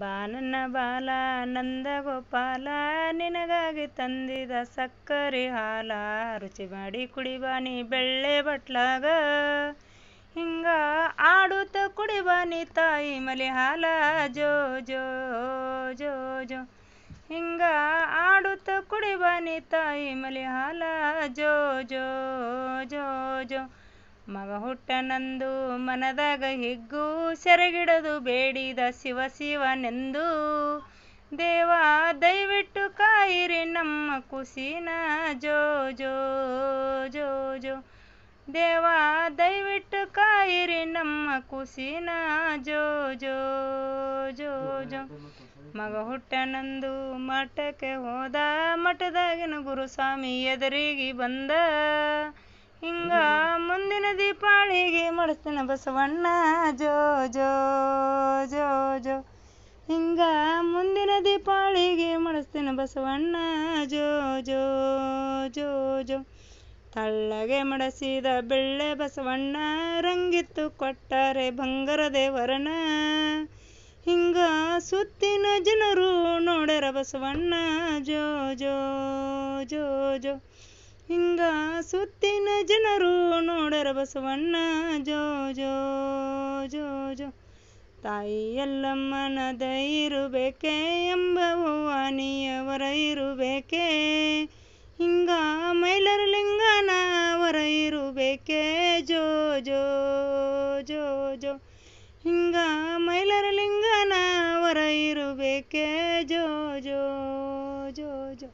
ಬಾನನ್ನ ಬಾಲ ನಂದ ಗೋಪಾಲ ನಿನಗಾಗಿ ತಂದಿದ ಸಕ್ಕರೆ ಹಾಲ ರುಚಿ ಮಾಡಿ ಕುಡಿಬಾನಿ ಬೆಳ್ಳೆ ಬಟ್ಲಾಗ ಹಿಂಗ ಆಡುತ್ತ ಕುಡಿಬಾನಿ ತಾಯಿ ಮಲೆ ಹಾಲ ಜೋ ಜೋ ಜೋ ಜೋ ಹಿಂಗ ಆಡುತ್ತ ಕುಡಿಬಾನಿ ತಾಯಿ ಮಲೆ ಹಾಲ ಜೋ ಜೋ ಜೋ ಜೋ ಮಗ ಹುಟ್ಟನಂದು ಮನದಾಗ ಹಿಗ್ಗು ಸೆರಗಿಡದು ಬೇಡಿದ ಶಿವ ಶಿವನೆಂದು ದೇವ ದಯವಿಟ್ಟು ಕಾಯಿರಿ ನಮ್ಮ ಕುಸಿನ ಜೋ ಜೋ ಜೋ ಜೋ ದೇವ ದಯವಿಟ್ಟು ಕಾಯಿರಿ ನಮ್ಮ ಕುಸಿನ ಜೋ ಜೋ ಜೋ ಜೋ ಮಗ ಹುಟ್ಟನಂದು ಮಠಕ್ಕೆ ಹೋದ ಮಠದಾಗಿನ ಗುರುಸ್ವಾಮಿ ಎದುರಿಗೆ ಬಂದ ಹಿಂಗ ಮುಂದಿನ ದೀಪಾಳಿಗೆ ಮಾಡಿಸ್ತೇನೆ ಬಸವಣ್ಣ ಜೋ ಜೋ ಜೋ ಜೋ ಹಿಂಗ ಮುಂದಿನ ದೀಪಾಳಿಗೆ ಮಾಡಿಸ್ತೇನೆ ಬಸವಣ್ಣ ಜೋ ಜೋ ಜೋ ಜೋ ತಳ್ಳಗೆ ಮಡಸಿದ ಬೆಳ್ಳೆ ಬಸವಣ್ಣ ರಂಗಿತ್ತು ಕೊಟ್ಟರೆ ಬಂಗರ ದೇವರನ ಹಿಂಗ ಸುತ್ತಿನ ಜನರು ನೋಡರ ಬಸವಣ್ಣ ಜೋ ಜೋ ಜೋ ಜೋ ಹಿಂಗ ಸುತ್ತಿನ ಜನರು ನೋಡರ ಬಸವಣ್ಣ ಜೋ ಜೋ ಜೋ ಜೋ ತಾಯಿ ಎಲ್ಲಮ್ಮನ ದೈರುಬೇಕೆ ಎಂಬ ಹೂವಾನಿಯವರ ಇರುಬೇಕೆ ಹಿಂಗ ಮೈಲರ ಲಿಂಗನ ವರ ಇರುಬೇಕೆ ಜೋ ಜೋ ಜೋ ಜೋ ಹಿಂಗ ಮೈಲರ ವರ ಇರುಬೇಕೆ ಜೋ ಜೋ ಜೋ ಜೋ